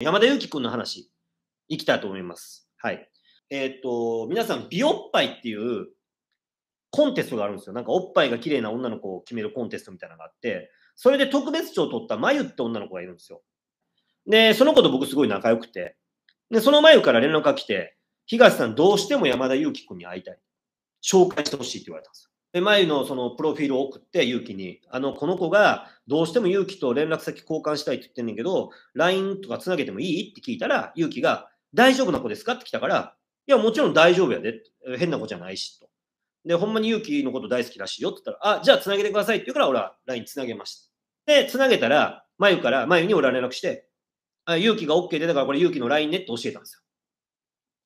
山田裕貴君の話、行きたいと思います。はい。えっ、ー、と、皆さん、美おっぱいっていうコンテストがあるんですよ。なんか、おっぱいが綺麗な女の子を決めるコンテストみたいなのがあって、それで特別賞を取ったまゆって女の子がいるんですよ。で、その子と僕すごい仲良くて、で、そのまゆから連絡が来て、東さんどうしても山田裕貴君に会いたい。紹介してほしいって言われたんですよ。で、眉のそのプロフィールを送って、勇気に。あの、この子がどうしても勇気と連絡先交換したいって言ってんねんけど、LINE とかつなげてもいいって聞いたら、勇気が、大丈夫な子ですかって来たから、いや、もちろん大丈夫やで。変な子じゃないし、と。で、ほんまに勇気のこと大好きらしいよって言ったら、あ、じゃあつなげてくださいって言うから、俺は LINE つなげました。で、つなげたら、眉から、眉に俺は連絡して、あ勇気が OK で、だからこれ勇気の LINE ねって教えたんです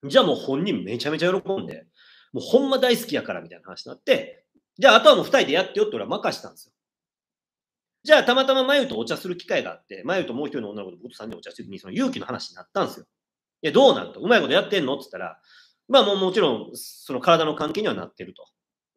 よ。じゃあもう本人めちゃめちゃ喜んで、もうほんま大好きやからみたいな話になって、じゃあ、あとはもう二人でやってよって俺は任したんですよ。じゃあ、たまたま眉とお茶する機会があって、眉ともう一人の女の子と僕と三人でお茶するる時に、その勇気の話になったんですよ。いや、どうなんと。うまいことやってんのって言ったら、まあもうもちろん、その体の関係にはなってると。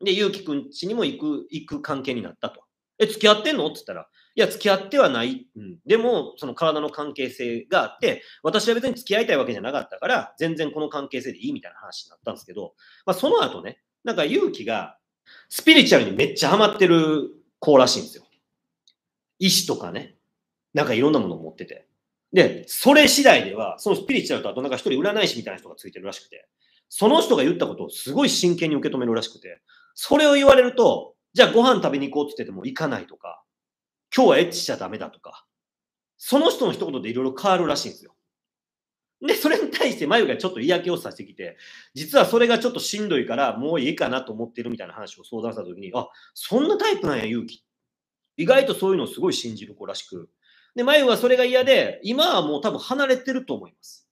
で、ゆうきくんちにも行く、行く関係になったと。え、付き合ってんのって言ったら、いや、付き合ってはない。うん。でも、その体の関係性があって、私は別に付き合いたいわけじゃなかったから、全然この関係性でいいみたいな話になったんですけど、まあその後ね、なんか勇気が、スピリチュアルにめっちゃハマってる子らしいんですよ。意志とかね、なんかいろんなものを持ってて。で、それ次第では、そのスピリチュアルとあとなんか一人占い師みたいな人がついてるらしくて、その人が言ったことをすごい真剣に受け止めるらしくて、それを言われると、じゃあご飯食べに行こうって言ってても行かないとか、今日はエッチしちゃダメだとか、その人の一言でいろいろ変わるらしいんですよ。で、それに対して眉がちょっと嫌気をさせてきて、実はそれがちょっとしんどいから、もういいかなと思ってるみたいな話を相談したときに、あ、そんなタイプなんや、勇気。意外とそういうのをすごい信じる子らしく。で、眉はそれが嫌で、今はもう多分離れてると思います。